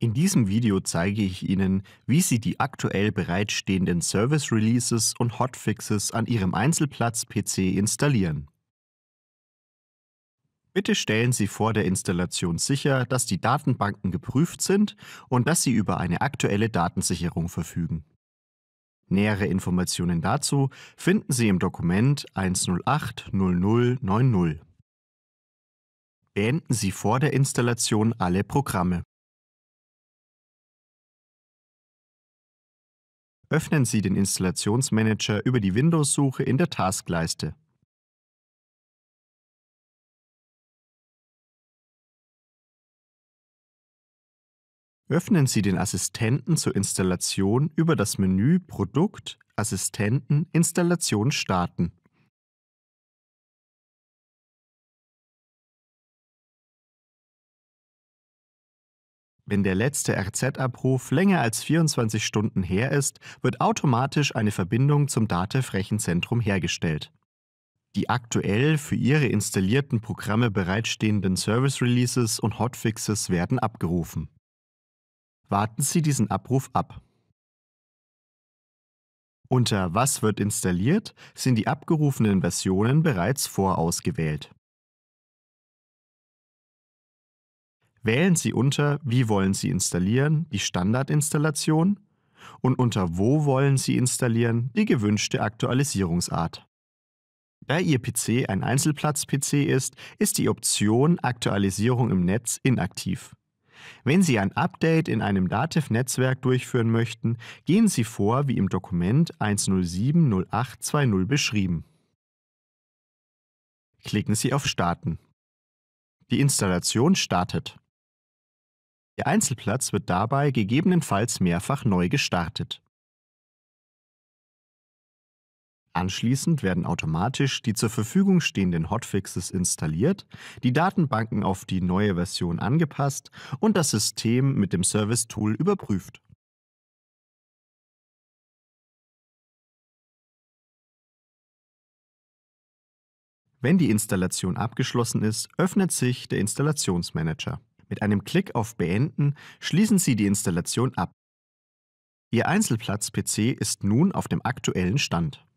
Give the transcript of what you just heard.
In diesem Video zeige ich Ihnen, wie Sie die aktuell bereitstehenden Service Releases und Hotfixes an Ihrem Einzelplatz-PC installieren. Bitte stellen Sie vor der Installation sicher, dass die Datenbanken geprüft sind und dass Sie über eine aktuelle Datensicherung verfügen. Nähere Informationen dazu finden Sie im Dokument 108.0090. Beenden Sie vor der Installation alle Programme. Öffnen Sie den Installationsmanager über die Windows-Suche in der Taskleiste. Öffnen Sie den Assistenten zur Installation über das Menü Produkt, Assistenten, Installation starten. Wenn der letzte RZ-Abruf länger als 24 Stunden her ist, wird automatisch eine Verbindung zum DATEV-Rechenzentrum hergestellt. Die aktuell für Ihre installierten Programme bereitstehenden Service Releases und Hotfixes werden abgerufen. Warten Sie diesen Abruf ab. Unter Was wird installiert sind die abgerufenen Versionen bereits vorausgewählt. wählen Sie unter Wie wollen Sie installieren die Standardinstallation und unter Wo wollen Sie installieren die gewünschte Aktualisierungsart. Da Ihr PC ein Einzelplatz-PC ist, ist die Option Aktualisierung im Netz inaktiv. Wenn Sie ein Update in einem Dativ-Netzwerk durchführen möchten, gehen Sie vor wie im Dokument 1070820 beschrieben. Klicken Sie auf Starten. Die Installation startet. Der Einzelplatz wird dabei gegebenenfalls mehrfach neu gestartet. Anschließend werden automatisch die zur Verfügung stehenden Hotfixes installiert, die Datenbanken auf die neue Version angepasst und das System mit dem Service-Tool überprüft. Wenn die Installation abgeschlossen ist, öffnet sich der Installationsmanager. Mit einem Klick auf Beenden schließen Sie die Installation ab. Ihr Einzelplatz-PC ist nun auf dem aktuellen Stand.